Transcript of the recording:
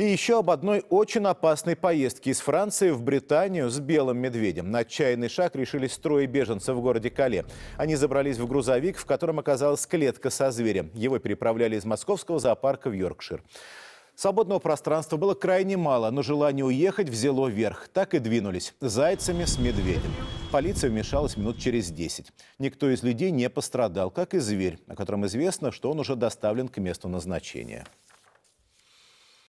И еще об одной очень опасной поездке из Франции в Британию с белым медведем. На отчаянный шаг решились трое беженцев в городе Кале. Они забрались в грузовик, в котором оказалась клетка со зверем. Его переправляли из московского зоопарка в Йоркшир. Свободного пространства было крайне мало, но желание уехать взяло верх. Так и двинулись. Зайцами с медведем. Полиция вмешалась минут через 10. Никто из людей не пострадал, как и зверь, о котором известно, что он уже доставлен к месту назначения.